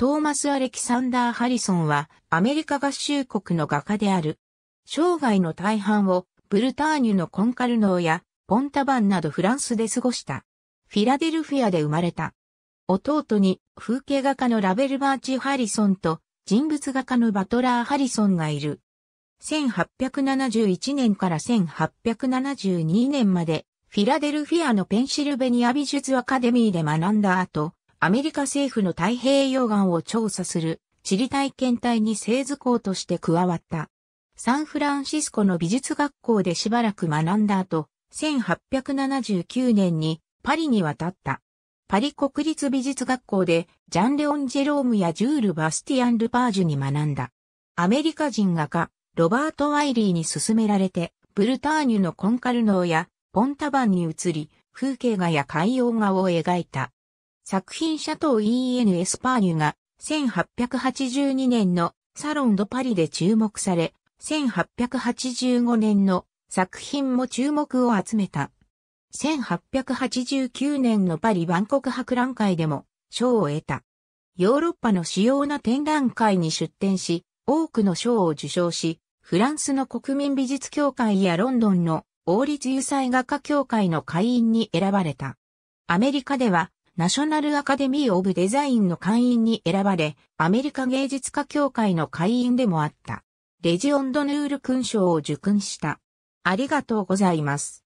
トーマス・アレキサンダー・ハリソンはアメリカ合衆国の画家である。生涯の大半をブルターニュのコンカルノーやポンタバンなどフランスで過ごした。フィラデルフィアで生まれた。弟に風景画家のラベルバーチ・ハリソンと人物画家のバトラー・ハリソンがいる。1871年から1872年までフィラデルフィアのペンシルベニア美術アカデミーで学んだ後、アメリカ政府の太平洋岸を調査する地理体験隊に製図工として加わった。サンフランシスコの美術学校でしばらく学んだ後、1879年にパリに渡った。パリ国立美術学校でジャン・レオン・ジェロームやジュール・バスティアン・ルパージュに学んだ。アメリカ人画家、ロバート・ワイリーに勧められて、ブルターニュのコンカルノーやポンタバンに移り、風景画や海洋画を描いた。作品シャトー EN エスパーニュが1882年のサロンドパリで注目され、1885年の作品も注目を集めた。1889年のパリ万国博覧会でも賞を得た。ヨーロッパの主要な展覧会に出展し、多くの賞を受賞し、フランスの国民美術協会やロンドンの王立油彩画家協会の会員に選ばれた。アメリカではナショナルアカデミー・オブ・デザインの会員に選ばれ、アメリカ芸術家協会の会員でもあった。レジオンド・ヌール勲章を受勲した。ありがとうございます。